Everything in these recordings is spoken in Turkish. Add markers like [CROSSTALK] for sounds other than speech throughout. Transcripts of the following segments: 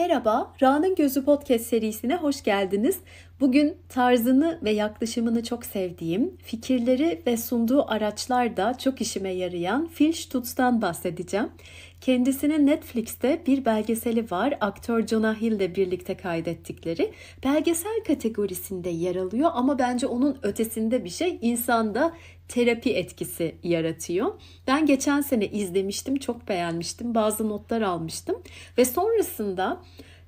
Merhaba, Ra'nın Gözü Podcast serisine hoş geldiniz. Bugün tarzını ve yaklaşımını çok sevdiğim, fikirleri ve sunduğu araçlar da çok işime yarayan Phil Stutz'tan bahsedeceğim. Kendisinin Netflix'te bir belgeseli var. Aktör Jonah Hill ile birlikte kaydettikleri. Belgesel kategorisinde yer alıyor ama bence onun ötesinde bir şey. İnsanda terapi etkisi yaratıyor. Ben geçen sene izlemiştim, çok beğenmiştim. Bazı notlar almıştım ve sonrasında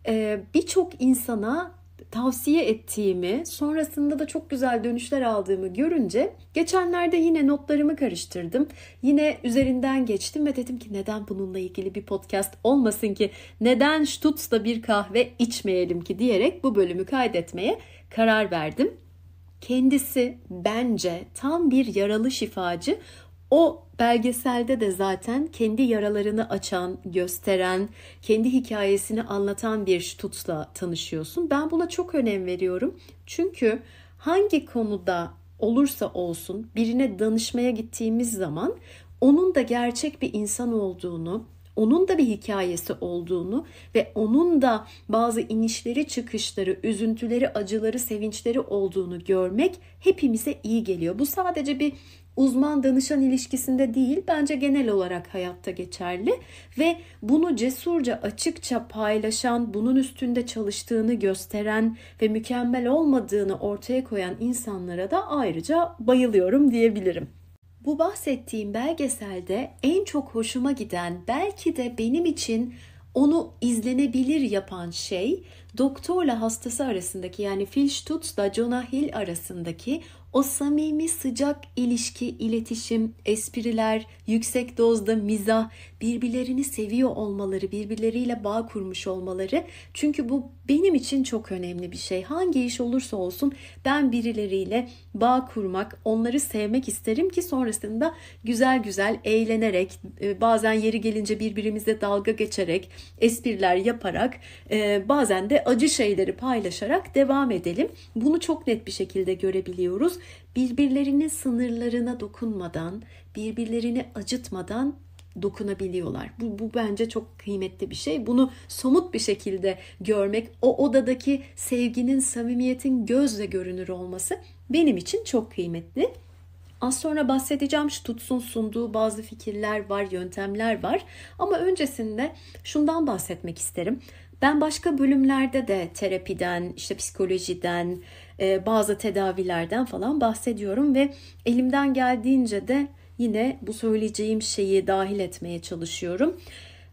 e, birçok insana tavsiye ettiğimi, sonrasında da çok güzel dönüşler aldığımı görünce geçenlerde yine notlarımı karıştırdım. Yine üzerinden geçtim ve dedim ki neden bununla ilgili bir podcast olmasın ki? Neden Stutz'la bir kahve içmeyelim ki diyerek bu bölümü kaydetmeye karar verdim. Kendisi bence tam bir yaralı şifacı. O belgeselde de zaten kendi yaralarını açan, gösteren, kendi hikayesini anlatan bir tutla tanışıyorsun. Ben buna çok önem veriyorum. Çünkü hangi konuda olursa olsun birine danışmaya gittiğimiz zaman onun da gerçek bir insan olduğunu, onun da bir hikayesi olduğunu ve onun da bazı inişleri, çıkışları, üzüntüleri, acıları, sevinçleri olduğunu görmek hepimize iyi geliyor. Bu sadece bir uzman danışan ilişkisinde değil bence genel olarak hayatta geçerli ve bunu cesurca açıkça paylaşan, bunun üstünde çalıştığını gösteren ve mükemmel olmadığını ortaya koyan insanlara da ayrıca bayılıyorum diyebilirim. Bu bahsettiğim belgeselde en çok hoşuma giden belki de benim için onu izlenebilir yapan şey doktorla hastası arasındaki yani Phil Stutz'la Jonah Hill arasındaki o samimi sıcak ilişki, iletişim, espriler, yüksek dozda mizah, birbirlerini seviyor olmaları, birbirleriyle bağ kurmuş olmaları. Çünkü bu benim için çok önemli bir şey. Hangi iş olursa olsun ben birileriyle bağ kurmak, onları sevmek isterim ki sonrasında güzel güzel eğlenerek, e, bazen yeri gelince birbirimizle dalga geçerek, espriler yaparak, e, bazen de acı şeyleri paylaşarak devam edelim. Bunu çok net bir şekilde görebiliyoruz. Birbirlerinin sınırlarına dokunmadan, birbirlerini acıtmadan dokunabiliyorlar. Bu, bu bence çok kıymetli bir şey. Bunu somut bir şekilde görmek, o odadaki sevginin, samimiyetin gözle görünür olması benim için çok kıymetli. Az sonra bahsedeceğim şu tutsun sunduğu bazı fikirler var, yöntemler var. Ama öncesinde şundan bahsetmek isterim. Ben başka bölümlerde de terapiden, işte psikolojiden, e, bazı tedavilerden falan bahsediyorum ve elimden geldiğince de yine bu söyleyeceğim şeyi dahil etmeye çalışıyorum.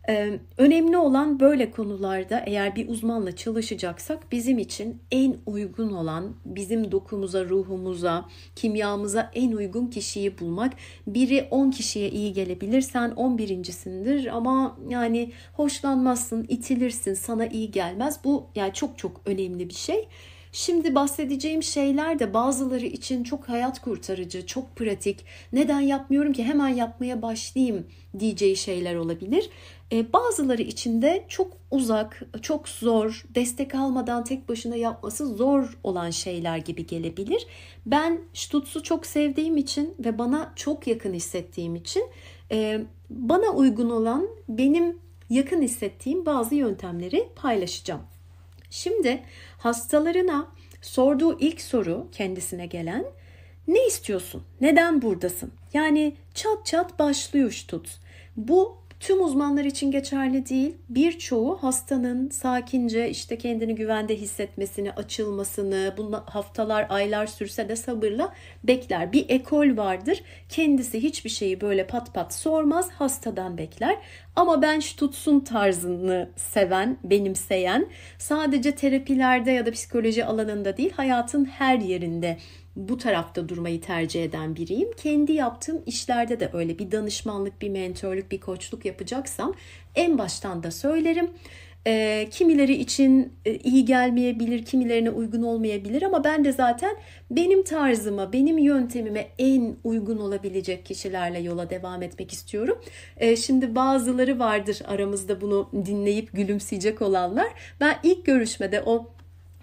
Ee, önemli olan böyle konularda eğer bir uzmanla çalışacaksak bizim için en uygun olan, bizim dokumuza, ruhumuza, kimyamıza en uygun kişiyi bulmak. Biri 10 kişiye iyi gelebilir, sen 11.sindir ama yani hoşlanmazsın, itilirsin, sana iyi gelmez. Bu yani çok çok önemli bir şey. Şimdi bahsedeceğim şeyler de bazıları için çok hayat kurtarıcı, çok pratik. Neden yapmıyorum ki hemen yapmaya başlayayım diyeceği şeyler olabilir. E, bazıları için de çok uzak, çok zor, destek almadan tek başına yapması zor olan şeyler gibi gelebilir. Ben Stutz'u çok sevdiğim için ve bana çok yakın hissettiğim için e, bana uygun olan benim yakın hissettiğim bazı yöntemleri paylaşacağım. Şimdi Hastalarına sorduğu ilk soru kendisine gelen ne istiyorsun? Neden buradasın? Yani çat çat başlıyor tut. Bu tüm uzmanlar için geçerli değil. Birçoğu hastanın sakince işte kendini güvende hissetmesini, açılmasını, bunu haftalar, aylar sürse de sabırla bekler. Bir ekol vardır. Kendisi hiçbir şeyi böyle pat pat sormaz, hastadan bekler ama ben şu tutsun tarzını seven, benimseyen sadece terapilerde ya da psikoloji alanında değil hayatın her yerinde bu tarafta durmayı tercih eden biriyim. Kendi yaptığım işlerde de öyle bir danışmanlık, bir mentorluk, bir koçluk yapacaksam en baştan da söylerim e, kimileri için e, iyi gelmeyebilir, kimilerine uygun olmayabilir ama ben de zaten benim tarzıma, benim yöntemime en uygun olabilecek kişilerle yola devam etmek istiyorum. E, şimdi bazıları vardır aramızda bunu dinleyip gülümseyecek olanlar. Ben ilk görüşmede o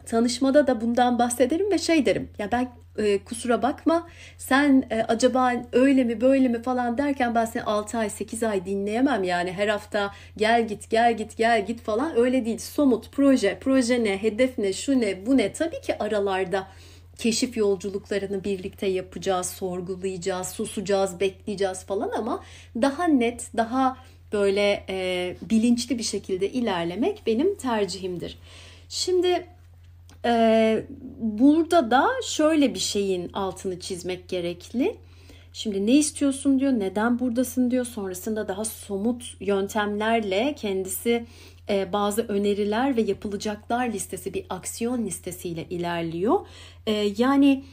tanışmada da bundan bahsederim ve şey derim. Ya ben e, kusura bakma sen e, acaba öyle mi böyle mi falan derken ben seni 6 ay 8 ay dinleyemem yani her hafta gel git gel git gel git falan öyle değil somut proje proje ne hedef ne şu ne bu ne tabii ki aralarda keşif yolculuklarını birlikte yapacağız, sorgulayacağız, susacağız, bekleyeceğiz falan ama daha net, daha böyle e, bilinçli bir şekilde ilerlemek benim tercihimdir. Şimdi ee, burada da şöyle bir şeyin altını çizmek gerekli. Şimdi ne istiyorsun diyor, neden buradasın diyor. Sonrasında daha somut yöntemlerle kendisi e, bazı öneriler ve yapılacaklar listesi, bir aksiyon listesiyle ilerliyor. E, yani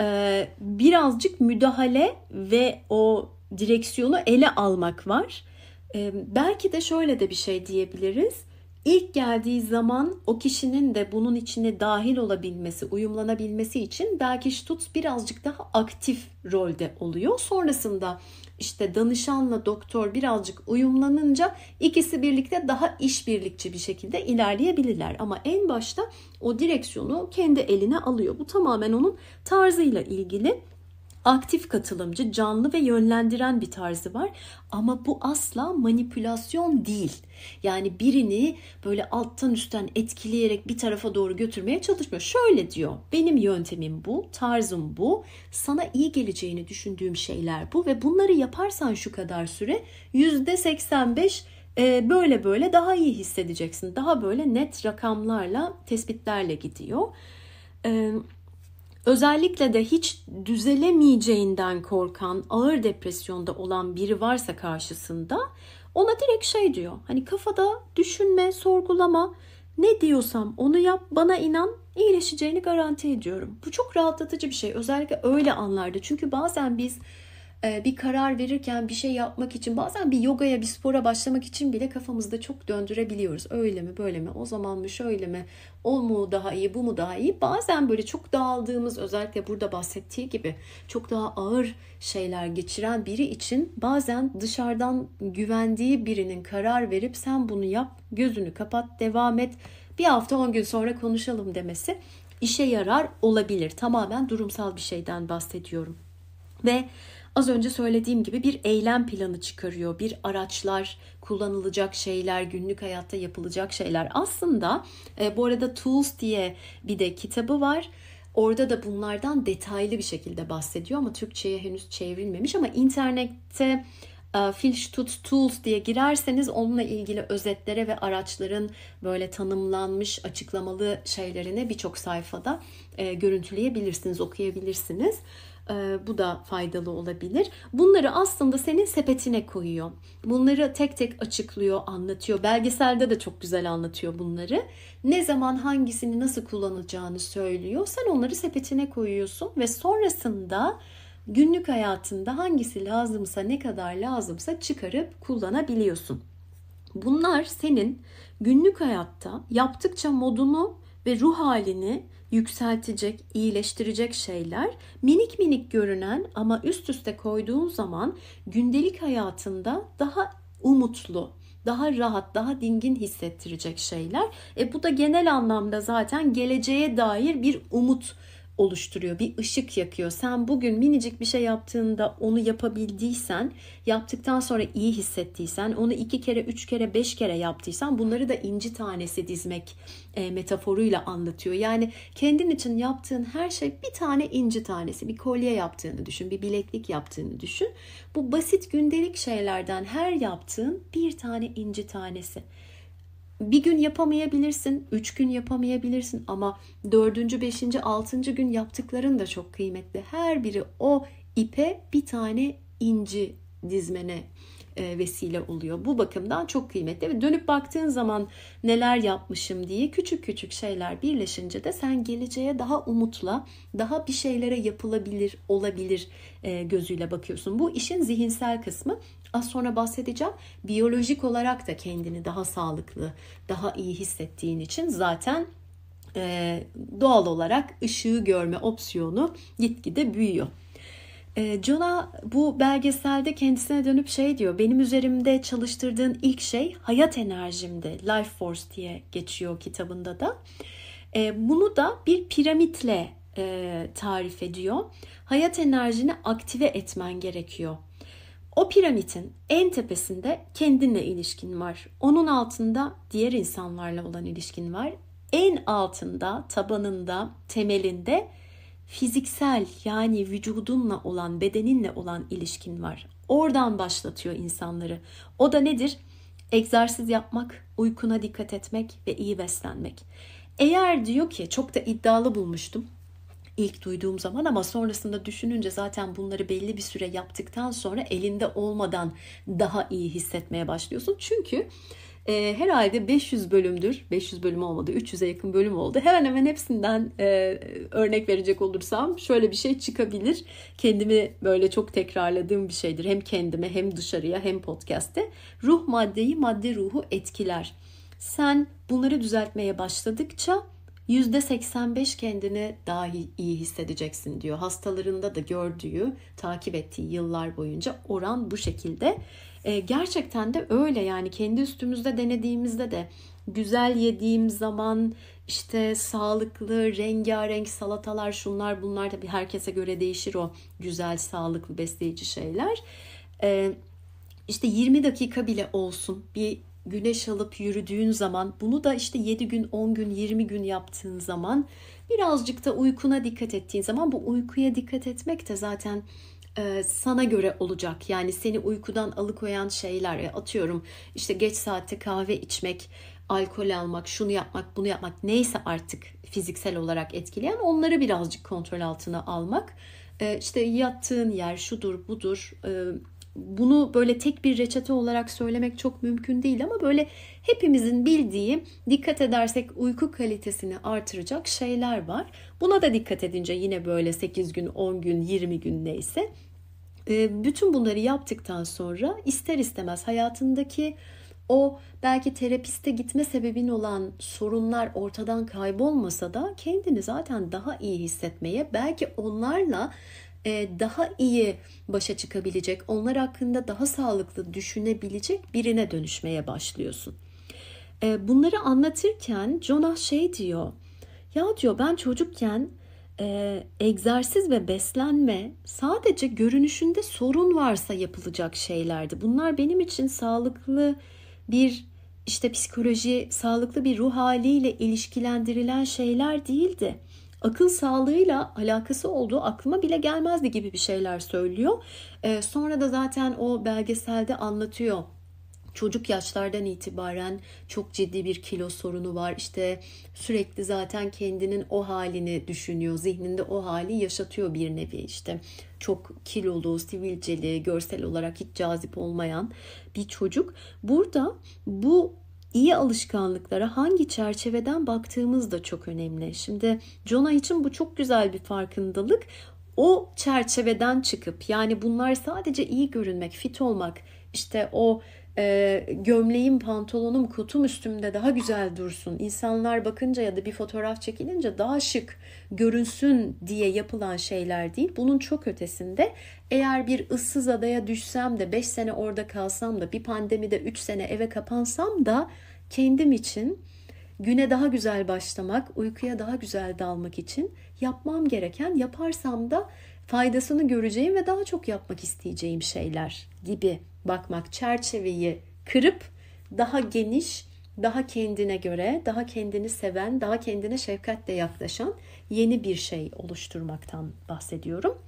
e, birazcık müdahale ve o direksiyonu ele almak var. E, belki de şöyle de bir şey diyebiliriz. İlk geldiği zaman o kişinin de bunun içine dahil olabilmesi, uyumlanabilmesi için belki Stutz birazcık daha aktif rolde oluyor. Sonrasında işte danışanla doktor birazcık uyumlanınca ikisi birlikte daha işbirlikçi bir şekilde ilerleyebilirler. Ama en başta o direksiyonu kendi eline alıyor. Bu tamamen onun tarzıyla ilgili aktif katılımcı, canlı ve yönlendiren bir tarzı var ama bu asla manipülasyon değil. Yani birini böyle alttan üstten etkileyerek bir tarafa doğru götürmeye çalışmıyor. Şöyle diyor. Benim yöntemim bu, tarzım bu. Sana iyi geleceğini düşündüğüm şeyler bu ve bunları yaparsan şu kadar süre yüzde %85 e, böyle böyle daha iyi hissedeceksin. Daha böyle net rakamlarla, tespitlerle gidiyor. Özellikle de hiç düzelemeyeceğinden korkan, ağır depresyonda olan biri varsa karşısında ona direkt şey diyor. Hani kafada düşünme, sorgulama. Ne diyorsam onu yap, bana inan, iyileşeceğini garanti ediyorum. Bu çok rahatlatıcı bir şey. Özellikle öyle anlarda. Çünkü bazen biz e, bir karar verirken bir şey yapmak için bazen bir yogaya bir spora başlamak için bile kafamızda çok döndürebiliyoruz. Öyle mi böyle mi o zaman mı şöyle mi o mu daha iyi bu mu daha iyi bazen böyle çok dağıldığımız özellikle burada bahsettiği gibi çok daha ağır şeyler geçiren biri için bazen dışarıdan güvendiği birinin karar verip sen bunu yap gözünü kapat devam et bir hafta 10 gün sonra konuşalım demesi işe yarar olabilir. Tamamen durumsal bir şeyden bahsediyorum. Ve az önce söylediğim gibi bir eylem planı çıkarıyor. Bir araçlar, kullanılacak şeyler, günlük hayatta yapılacak şeyler. Aslında e, bu arada Tools diye bir de kitabı var. Orada da bunlardan detaylı bir şekilde bahsediyor ama Türkçe'ye henüz çevrilmemiş ama internette Phil e, Tools diye girerseniz onunla ilgili özetlere ve araçların böyle tanımlanmış açıklamalı şeylerine birçok sayfada e, görüntüleyebilirsiniz, okuyabilirsiniz. Ee, bu da faydalı olabilir. Bunları aslında senin sepetine koyuyor. Bunları tek tek açıklıyor, anlatıyor. Belgeselde de çok güzel anlatıyor bunları. Ne zaman hangisini nasıl kullanacağını söylüyor. Sen onları sepetine koyuyorsun ve sonrasında günlük hayatında hangisi lazımsa ne kadar lazımsa çıkarıp kullanabiliyorsun. Bunlar senin günlük hayatta yaptıkça modunu ve ruh halini yükseltecek, iyileştirecek şeyler minik minik görünen ama üst üste koyduğun zaman gündelik hayatında daha umutlu, daha rahat, daha dingin hissettirecek şeyler. E bu da genel anlamda zaten geleceğe dair bir umut oluşturuyor. Bir ışık yakıyor. Sen bugün minicik bir şey yaptığında onu yapabildiysen, yaptıktan sonra iyi hissettiysen, onu iki kere, üç kere, beş kere yaptıysan bunları da inci tanesi dizmek e, metaforuyla anlatıyor. Yani kendin için yaptığın her şey bir tane inci tanesi. Bir kolye yaptığını düşün, bir bileklik yaptığını düşün. Bu basit gündelik şeylerden her yaptığın bir tane inci tanesi bir gün yapamayabilirsin, üç gün yapamayabilirsin ama dördüncü, beşinci, altıncı gün yaptıkların da çok kıymetli. Her biri o ipe bir tane inci dizmene e, vesile oluyor. Bu bakımdan çok kıymetli ve dönüp baktığın zaman neler yapmışım diye küçük küçük şeyler birleşince de sen geleceğe daha umutla, daha bir şeylere yapılabilir, olabilir e, gözüyle bakıyorsun. Bu işin zihinsel kısmı az sonra bahsedeceğim. Biyolojik olarak da kendini daha sağlıklı, daha iyi hissettiğin için zaten e, doğal olarak ışığı görme opsiyonu gitgide büyüyor. E, Jonah bu belgeselde kendisine dönüp şey diyor. Benim üzerimde çalıştırdığın ilk şey hayat enerjimdi. Life Force diye geçiyor kitabında da. E, bunu da bir piramitle e, tarif ediyor. Hayat enerjini aktive etmen gerekiyor o piramidin en tepesinde kendinle ilişkin var. Onun altında diğer insanlarla olan ilişkin var. En altında, tabanında, temelinde fiziksel yani vücudunla olan, bedeninle olan ilişkin var. Oradan başlatıyor insanları. O da nedir? Egzersiz yapmak, uykuna dikkat etmek ve iyi beslenmek. Eğer diyor ki çok da iddialı bulmuştum ilk duyduğum zaman ama sonrasında düşününce zaten bunları belli bir süre yaptıktan sonra elinde olmadan daha iyi hissetmeye başlıyorsun. Çünkü e, herhalde 500 bölümdür. 500 bölüm olmadı. 300'e yakın bölüm oldu. Hemen hemen hepsinden e, örnek verecek olursam şöyle bir şey çıkabilir. Kendimi böyle çok tekrarladığım bir şeydir. Hem kendime hem dışarıya hem podcast'te. Ruh maddeyi madde ruhu etkiler. Sen bunları düzeltmeye başladıkça %85 kendini daha iyi hissedeceksin diyor. Hastalarında da gördüğü, takip ettiği yıllar boyunca oran bu şekilde. E, gerçekten de öyle yani kendi üstümüzde denediğimizde de güzel yediğim zaman işte sağlıklı rengarenk salatalar şunlar bunlar tabii herkese göre değişir o güzel sağlıklı besleyici şeyler. E, işte 20 dakika bile olsun bir güneş alıp yürüdüğün zaman bunu da işte 7 gün, 10 gün, 20 gün yaptığın zaman birazcık da uykuna dikkat ettiğin zaman bu uykuya dikkat etmek de zaten e, sana göre olacak. Yani seni uykudan alıkoyan şeyler e, atıyorum işte geç saatte kahve içmek, alkol almak, şunu yapmak, bunu yapmak neyse artık fiziksel olarak etkileyen onları birazcık kontrol altına almak. E, işte yattığın yer şudur budur e, bunu böyle tek bir reçete olarak söylemek çok mümkün değil ama böyle hepimizin bildiği dikkat edersek uyku kalitesini artıracak şeyler var. Buna da dikkat edince yine böyle 8 gün, 10 gün, 20 gün neyse e, bütün bunları yaptıktan sonra ister istemez hayatındaki o belki terapiste gitme sebebin olan sorunlar ortadan kaybolmasa da kendini zaten daha iyi hissetmeye, belki onlarla e, daha iyi başa çıkabilecek, onlar hakkında daha sağlıklı düşünebilecek birine dönüşmeye başlıyorsun. E, bunları anlatırken Jonah şey diyor, ya diyor ben çocukken e, egzersiz ve beslenme sadece görünüşünde sorun varsa yapılacak şeylerdi. Bunlar benim için sağlıklı bir işte psikoloji, sağlıklı bir ruh haliyle ilişkilendirilen şeyler değildi akıl sağlığıyla alakası olduğu aklıma bile gelmezdi gibi bir şeyler söylüyor. E, sonra da zaten o belgeselde anlatıyor çocuk yaşlardan itibaren çok ciddi bir kilo sorunu var. İşte sürekli zaten kendinin o halini düşünüyor. Zihninde o hali yaşatıyor bir nevi işte. Çok kilolu, sivilceli, görsel olarak hiç cazip olmayan bir çocuk. Burada bu İyi alışkanlıklara hangi çerçeveden baktığımız da çok önemli. Şimdi Jonah için bu çok güzel bir farkındalık. O çerçeveden çıkıp yani bunlar sadece iyi görünmek, fit olmak, işte o e, gömleğim, pantolonum, kutum üstümde daha güzel dursun. İnsanlar bakınca ya da bir fotoğraf çekilince daha şık görünsün diye yapılan şeyler değil. Bunun çok ötesinde eğer bir ıssız adaya düşsem de 5 sene orada kalsam da bir pandemide 3 sene eve kapansam da kendim için güne daha güzel başlamak, uykuya daha güzel dalmak için yapmam gereken, yaparsam da faydasını göreceğim ve daha çok yapmak isteyeceğim şeyler gibi bakmak, çerçeveyi kırıp daha geniş, daha kendine göre, daha kendini seven, daha kendine şefkatle yaklaşan yeni bir şey oluşturmaktan bahsediyorum.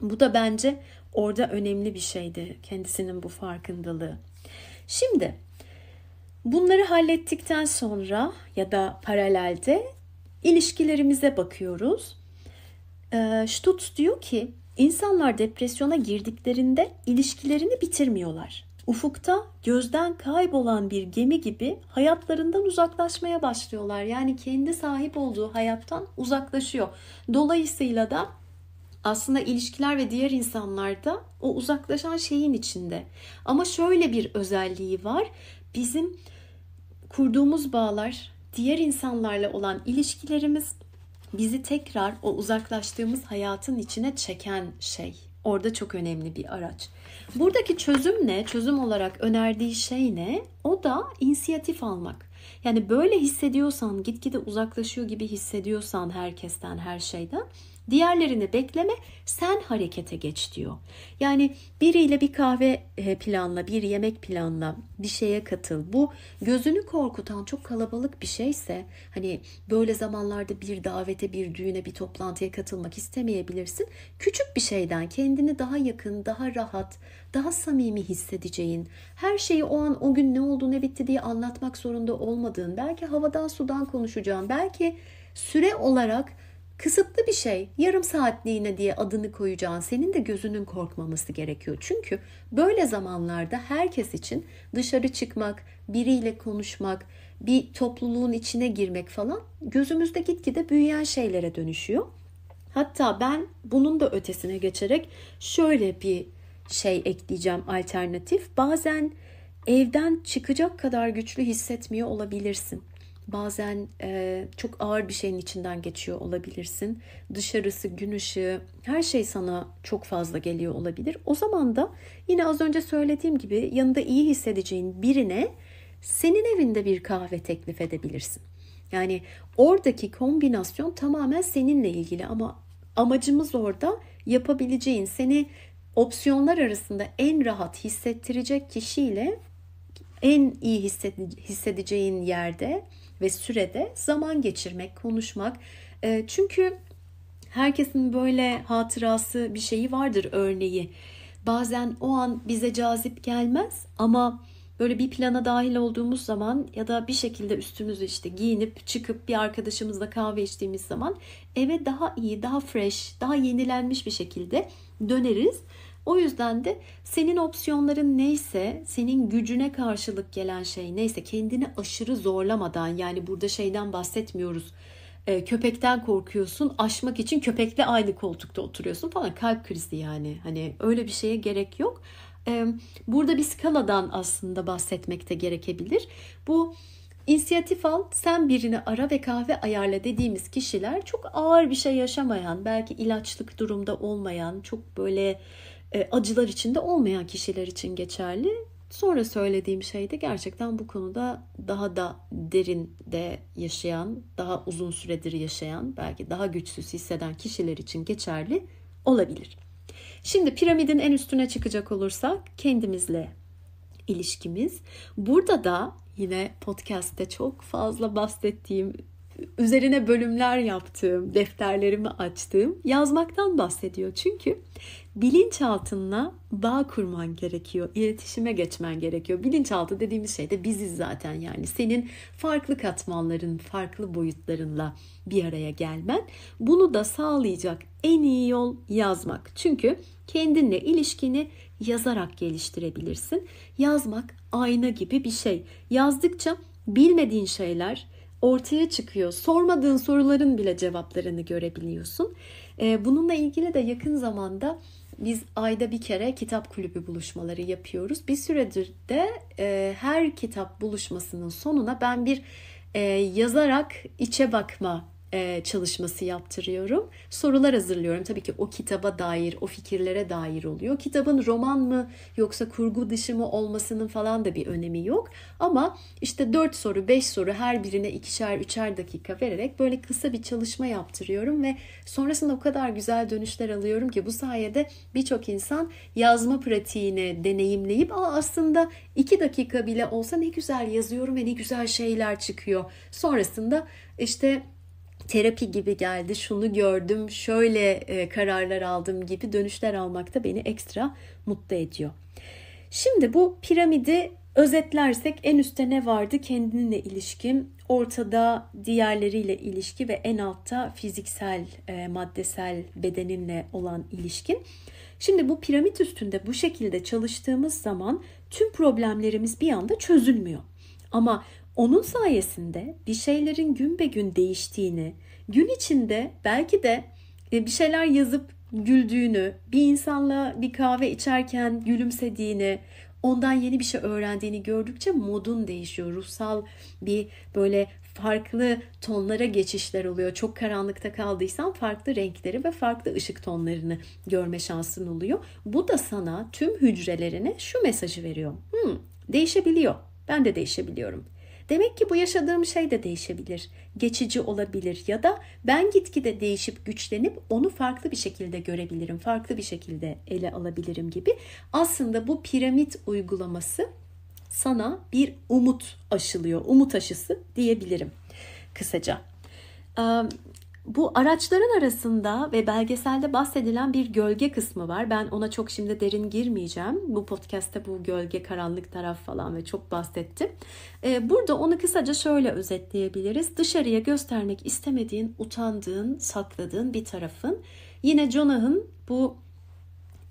Bu da bence orada önemli bir şeydi kendisinin bu farkındalığı. Şimdi bunları hallettikten sonra ya da paralelde ilişkilerimize bakıyoruz. Ee, Stutz diyor ki İnsanlar depresyona girdiklerinde ilişkilerini bitirmiyorlar. Ufukta gözden kaybolan bir gemi gibi hayatlarından uzaklaşmaya başlıyorlar. Yani kendi sahip olduğu hayattan uzaklaşıyor. Dolayısıyla da aslında ilişkiler ve diğer insanlar da o uzaklaşan şeyin içinde. Ama şöyle bir özelliği var. Bizim kurduğumuz bağlar, diğer insanlarla olan ilişkilerimiz bizi tekrar o uzaklaştığımız hayatın içine çeken şey. Orada çok önemli bir araç. Buradaki çözüm ne? Çözüm olarak önerdiği şey ne? O da inisiyatif almak. Yani böyle hissediyorsan, gitgide uzaklaşıyor gibi hissediyorsan herkesten, her şeyden Diğerlerini bekleme, sen harekete geç diyor. Yani biriyle bir kahve e, planla, bir yemek planla, bir şeye katıl. Bu gözünü korkutan çok kalabalık bir şeyse, hani böyle zamanlarda bir davete, bir düğüne, bir toplantıya katılmak istemeyebilirsin. Küçük bir şeyden kendini daha yakın, daha rahat, daha samimi hissedeceğin, her şeyi o an o gün ne oldu ne bitti diye anlatmak zorunda olmadığın, belki havadan sudan konuşacağın, belki süre olarak kısıtlı bir şey yarım saatliğine diye adını koyacağın senin de gözünün korkmaması gerekiyor. Çünkü böyle zamanlarda herkes için dışarı çıkmak, biriyle konuşmak, bir topluluğun içine girmek falan gözümüzde gitgide büyüyen şeylere dönüşüyor. Hatta ben bunun da ötesine geçerek şöyle bir şey ekleyeceğim alternatif. Bazen evden çıkacak kadar güçlü hissetmiyor olabilirsin. Bazen e, çok ağır bir şeyin içinden geçiyor olabilirsin. Dışarısı, gün ışığı, her şey sana çok fazla geliyor olabilir. O zaman da yine az önce söylediğim gibi yanında iyi hissedeceğin birine senin evinde bir kahve teklif edebilirsin. Yani oradaki kombinasyon tamamen seninle ilgili ama amacımız orada yapabileceğin seni opsiyonlar arasında en rahat hissettirecek kişiyle en iyi hissedeceğin yerde ve sürede zaman geçirmek, konuşmak. çünkü herkesin böyle hatırası bir şeyi vardır örneği. Bazen o an bize cazip gelmez ama böyle bir plana dahil olduğumuz zaman ya da bir şekilde üstümüzü işte giyinip çıkıp bir arkadaşımızla kahve içtiğimiz zaman eve daha iyi, daha fresh, daha yenilenmiş bir şekilde döneriz o yüzden de senin opsiyonların neyse, senin gücüne karşılık gelen şey neyse kendini aşırı zorlamadan yani burada şeyden bahsetmiyoruz. E, köpekten korkuyorsun, aşmak için köpekle aynı koltukta oturuyorsun falan kalp krizi yani. Hani öyle bir şeye gerek yok. E, burada bir skaladan aslında bahsetmekte gerekebilir. Bu inisiyatif al, sen birini ara ve kahve ayarla dediğimiz kişiler çok ağır bir şey yaşamayan, belki ilaçlık durumda olmayan, çok böyle e, acılar içinde olmayan kişiler için geçerli. Sonra söylediğim şey de gerçekten bu konuda daha da derinde yaşayan, daha uzun süredir yaşayan, belki daha güçsüz hisseden kişiler için geçerli olabilir. Şimdi piramidin en üstüne çıkacak olursak kendimizle ilişkimiz. Burada da yine podcast'te çok fazla bahsettiğim üzerine bölümler yaptığım, defterlerimi açtığım yazmaktan bahsediyor. Çünkü bilinçaltına bağ kurman gerekiyor, iletişime geçmen gerekiyor. Bilinçaltı dediğimiz şey de biziz zaten yani. Senin farklı katmanların, farklı boyutlarınla bir araya gelmen. Bunu da sağlayacak en iyi yol yazmak. Çünkü kendinle ilişkini yazarak geliştirebilirsin. Yazmak ayna gibi bir şey. Yazdıkça bilmediğin şeyler, ortaya çıkıyor. Sormadığın soruların bile cevaplarını görebiliyorsun. Ee, bununla ilgili de yakın zamanda biz ayda bir kere kitap kulübü buluşmaları yapıyoruz. Bir süredir de e, her kitap buluşmasının sonuna ben bir e, yazarak içe bakma e, çalışması yaptırıyorum. Sorular hazırlıyorum. Tabii ki o kitaba dair, o fikirlere dair oluyor. Kitabın roman mı yoksa kurgu dışı mı olmasının falan da bir önemi yok. Ama işte 4 soru, 5 soru her birine ikişer, üçer dakika vererek böyle kısa bir çalışma yaptırıyorum ve sonrasında o kadar güzel dönüşler alıyorum ki bu sayede birçok insan yazma pratiğini deneyimleyip Aa, aslında 2 dakika bile olsa ne güzel yazıyorum ve ne güzel şeyler çıkıyor. Sonrasında işte terapi gibi geldi, şunu gördüm, şöyle e, kararlar aldım gibi dönüşler almak da beni ekstra mutlu ediyor. Şimdi bu piramidi özetlersek en üstte ne vardı? Kendinle ilişkin, ortada diğerleriyle ilişki ve en altta fiziksel, e, maddesel bedeninle olan ilişkin. Şimdi bu piramit üstünde bu şekilde çalıştığımız zaman tüm problemlerimiz bir anda çözülmüyor. Ama onun sayesinde bir şeylerin gün be gün değiştiğini, gün içinde belki de e, bir şeyler yazıp güldüğünü, bir insanla bir kahve içerken gülümsediğini, ondan yeni bir şey öğrendiğini gördükçe modun değişiyor. Ruhsal bir böyle farklı tonlara geçişler oluyor. Çok karanlıkta kaldıysan farklı renkleri ve farklı ışık tonlarını görme şansın oluyor. Bu da sana tüm hücrelerine şu mesajı veriyor. Hmm, değişebiliyor. Ben de değişebiliyorum. Demek ki bu yaşadığım şey de değişebilir. Geçici olabilir ya da ben gitgide değişip güçlenip onu farklı bir şekilde görebilirim. Farklı bir şekilde ele alabilirim gibi. Aslında bu piramit uygulaması sana bir umut aşılıyor. Umut aşısı diyebilirim kısaca. Bu araçların arasında ve belgeselde bahsedilen bir gölge kısmı var. Ben ona çok şimdi derin girmeyeceğim. Bu podcast'te bu gölge, karanlık taraf falan ve çok bahsettim. Ee, burada onu kısaca şöyle özetleyebiliriz. Dışarıya göstermek istemediğin, utandığın, sakladığın bir tarafın. Yine Jonah'ın bu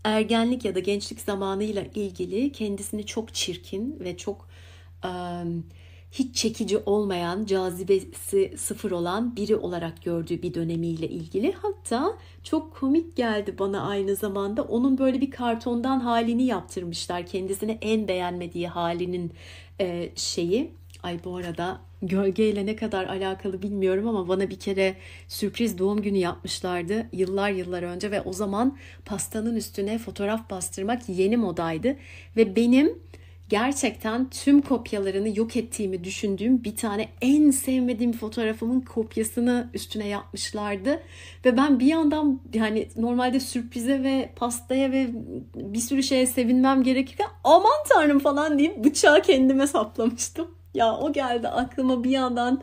ergenlik ya da gençlik zamanıyla ilgili kendisini çok çirkin ve çok... Um, hiç çekici olmayan, cazibesi sıfır olan biri olarak gördüğü bir dönemiyle ilgili. Hatta çok komik geldi bana aynı zamanda. Onun böyle bir kartondan halini yaptırmışlar. Kendisine en beğenmediği halinin e, şeyi. Ay bu arada gölgeyle ne kadar alakalı bilmiyorum ama bana bir kere sürpriz doğum günü yapmışlardı yıllar yıllar önce ve o zaman pastanın üstüne fotoğraf bastırmak yeni modaydı ve benim gerçekten tüm kopyalarını yok ettiğimi düşündüğüm bir tane en sevmediğim fotoğrafımın kopyasını üstüne yapmışlardı. Ve ben bir yandan yani normalde sürprize ve pastaya ve bir sürü şeye sevinmem gerekirken aman tanrım falan deyip bıçağı kendime saplamıştım. Ya o geldi aklıma bir yandan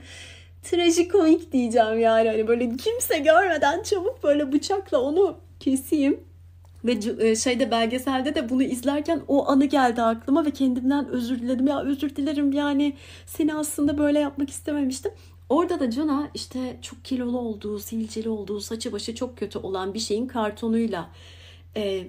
trajikomik diyeceğim yani hani böyle kimse görmeden çabuk böyle bıçakla onu keseyim ve e, şeyde belgeselde de bunu izlerken o anı geldi aklıma ve kendimden özür diledim. Ya özür dilerim yani seni aslında böyle yapmak istememiştim. Orada da Cana işte çok kilolu olduğu, silceli olduğu, saçı başı çok kötü olan bir şeyin kartonuyla e,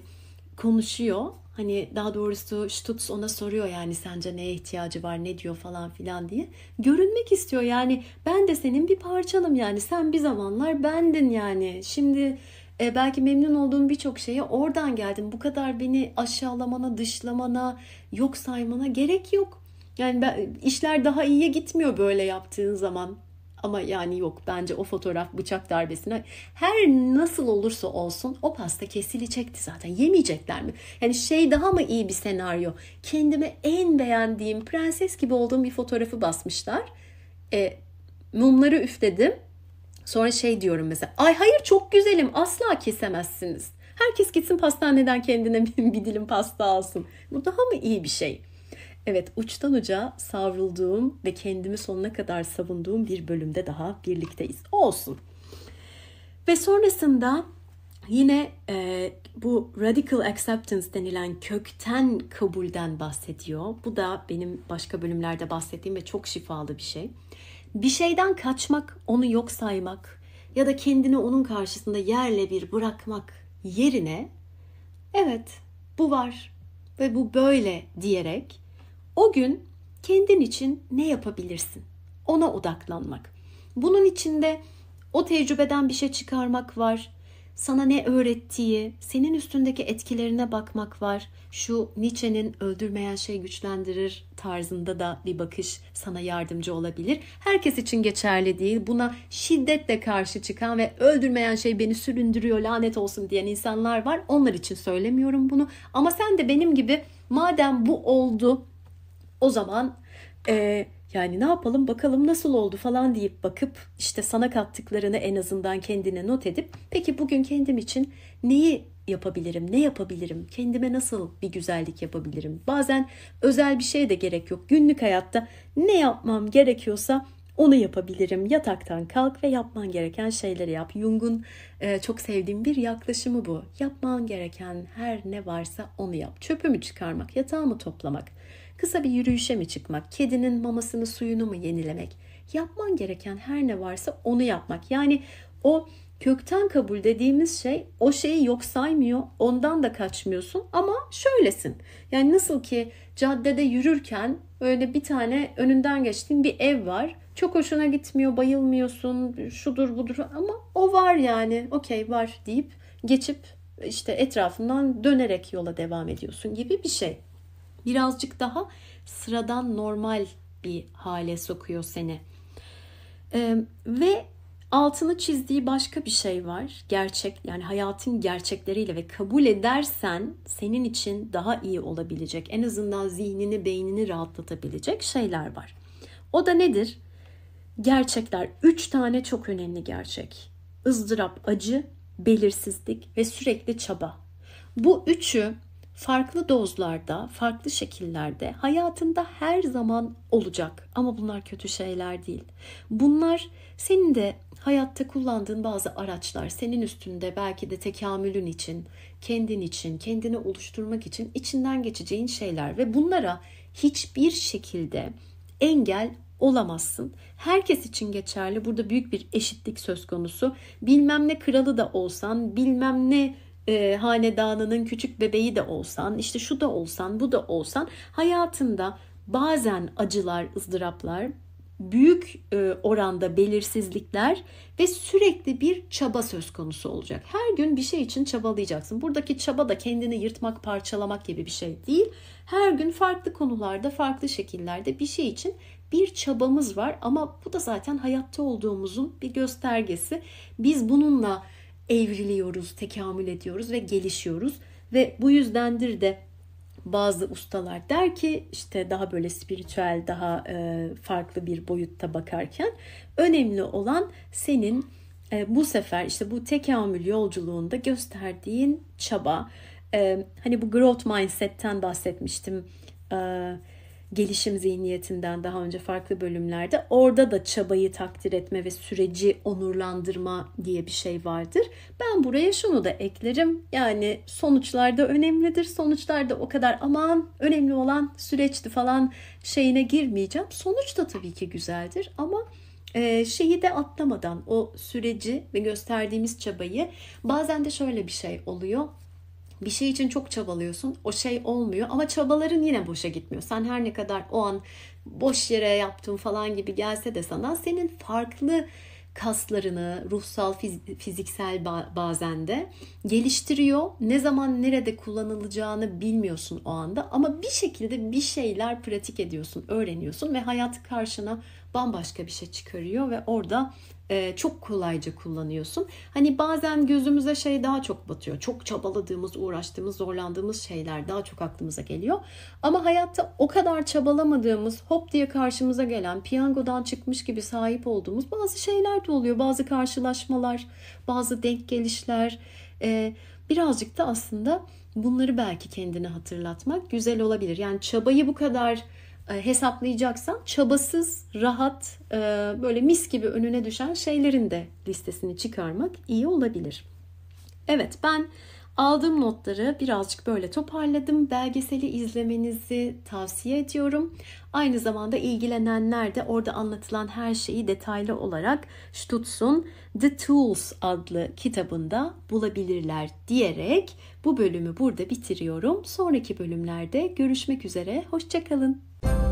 konuşuyor. Hani daha doğrusu Stutz ona soruyor yani sence neye ihtiyacı var ne diyor falan filan diye. Görünmek istiyor yani ben de senin bir parçanım yani sen bir zamanlar bendin yani. Şimdi e, belki memnun olduğum birçok şeye oradan geldim. Bu kadar beni aşağılamana, dışlamana, yok saymana gerek yok. Yani ben, işler daha iyiye gitmiyor böyle yaptığın zaman. Ama yani yok bence o fotoğraf bıçak darbesine her nasıl olursa olsun o pasta kesilecekti zaten. Yemeyecekler mi? Yani şey daha mı iyi bir senaryo? Kendime en beğendiğim prenses gibi olduğum bir fotoğrafı basmışlar. E, mumları üfledim Sonra şey diyorum mesela ay hayır çok güzelim asla kesemezsiniz. Herkes gitsin pastaneden kendine [LAUGHS] bir dilim pasta alsın. Bu daha mı iyi bir şey? Evet uçtan uca savrulduğum ve kendimi sonuna kadar savunduğum bir bölümde daha birlikteyiz. Olsun. Ve sonrasında yine e, bu radical acceptance denilen kökten kabulden bahsediyor. Bu da benim başka bölümlerde bahsettiğim ve çok şifalı bir şey bir şeyden kaçmak, onu yok saymak ya da kendini onun karşısında yerle bir bırakmak yerine evet bu var ve bu böyle diyerek o gün kendin için ne yapabilirsin? Ona odaklanmak. Bunun içinde o tecrübeden bir şey çıkarmak var sana ne öğrettiği, senin üstündeki etkilerine bakmak var. Şu Nietzsche'nin öldürmeyen şey güçlendirir tarzında da bir bakış sana yardımcı olabilir. Herkes için geçerli değil. Buna şiddetle karşı çıkan ve öldürmeyen şey beni süründürüyor lanet olsun diyen insanlar var. Onlar için söylemiyorum bunu. Ama sen de benim gibi madem bu oldu o zaman e, yani ne yapalım bakalım nasıl oldu falan deyip bakıp işte sana kattıklarını en azından kendine not edip peki bugün kendim için neyi yapabilirim, ne yapabilirim, kendime nasıl bir güzellik yapabilirim. Bazen özel bir şeye de gerek yok. Günlük hayatta ne yapmam gerekiyorsa onu yapabilirim. Yataktan kalk ve yapman gereken şeyleri yap. Jung'un e, çok sevdiğim bir yaklaşımı bu. Yapman gereken her ne varsa onu yap. çöpümü çıkarmak, yatağımı toplamak, Kısa bir yürüyüşe mi çıkmak, kedinin mamasını suyunu mu yenilemek? Yapman gereken her ne varsa onu yapmak. Yani o kökten kabul dediğimiz şey o şeyi yok saymıyor, ondan da kaçmıyorsun ama şöylesin. Yani nasıl ki caddede yürürken öyle bir tane önünden geçtiğin bir ev var. Çok hoşuna gitmiyor, bayılmıyorsun, şudur budur ama o var yani. Okey var deyip geçip işte etrafından dönerek yola devam ediyorsun gibi bir şey birazcık daha sıradan normal bir hale sokuyor seni. Ee, ve altını çizdiği başka bir şey var. Gerçek yani hayatın gerçekleriyle ve kabul edersen senin için daha iyi olabilecek. En azından zihnini, beynini rahatlatabilecek şeyler var. O da nedir? Gerçekler. Üç tane çok önemli gerçek. ızdırap, acı, belirsizlik ve sürekli çaba. Bu üçü farklı dozlarda, farklı şekillerde hayatında her zaman olacak. Ama bunlar kötü şeyler değil. Bunlar senin de hayatta kullandığın bazı araçlar, senin üstünde belki de tekamülün için, kendin için, kendini oluşturmak için içinden geçeceğin şeyler ve bunlara hiçbir şekilde engel olamazsın. Herkes için geçerli. Burada büyük bir eşitlik söz konusu. Bilmem ne kralı da olsan, bilmem ne e, hanedanının küçük bebeği de olsan, işte şu da olsan, bu da olsan hayatında bazen acılar, ızdıraplar, büyük e, oranda belirsizlikler ve sürekli bir çaba söz konusu olacak. Her gün bir şey için çabalayacaksın. Buradaki çaba da kendini yırtmak, parçalamak gibi bir şey değil. Her gün farklı konularda, farklı şekillerde bir şey için bir çabamız var ama bu da zaten hayatta olduğumuzun bir göstergesi. Biz bununla evriliyoruz, tekamül ediyoruz ve gelişiyoruz. Ve bu yüzdendir de bazı ustalar der ki işte daha böyle spiritüel, daha e, farklı bir boyutta bakarken önemli olan senin e, bu sefer işte bu tekamül yolculuğunda gösterdiğin çaba. E, hani bu growth mindset'ten bahsetmiştim. E, gelişim zihniyetinden daha önce farklı bölümlerde orada da çabayı takdir etme ve süreci onurlandırma diye bir şey vardır. Ben buraya şunu da eklerim. Yani sonuçlar da önemlidir. Sonuçlar da o kadar aman önemli olan süreçti falan şeyine girmeyeceğim. Sonuç da tabii ki güzeldir ama e, şeyi de atlamadan o süreci ve gösterdiğimiz çabayı bazen de şöyle bir şey oluyor bir şey için çok çabalıyorsun. O şey olmuyor ama çabaların yine boşa gitmiyor. Sen her ne kadar o an boş yere yaptın falan gibi gelse de sana senin farklı kaslarını ruhsal fiziksel bazen de geliştiriyor. Ne zaman nerede kullanılacağını bilmiyorsun o anda ama bir şekilde bir şeyler pratik ediyorsun, öğreniyorsun ve hayat karşına bambaşka bir şey çıkarıyor ve orada e, çok kolayca kullanıyorsun. Hani bazen gözümüze şey daha çok batıyor. Çok çabaladığımız, uğraştığımız, zorlandığımız şeyler daha çok aklımıza geliyor. Ama hayatta o kadar çabalamadığımız, hop diye karşımıza gelen, piyangodan çıkmış gibi sahip olduğumuz bazı şeyler de oluyor. Bazı karşılaşmalar, bazı denk gelişler. E, birazcık da aslında bunları belki kendine hatırlatmak güzel olabilir. Yani çabayı bu kadar e, hesaplayacaksan çabasız, rahat, e, böyle mis gibi önüne düşen şeylerin de listesini çıkarmak iyi olabilir. Evet ben Aldığım notları birazcık böyle toparladım. Belgeseli izlemenizi tavsiye ediyorum. Aynı zamanda ilgilenenler de orada anlatılan her şeyi detaylı olarak Stutz'un The Tools adlı kitabında bulabilirler diyerek bu bölümü burada bitiriyorum. Sonraki bölümlerde görüşmek üzere. Hoşçakalın. kalın.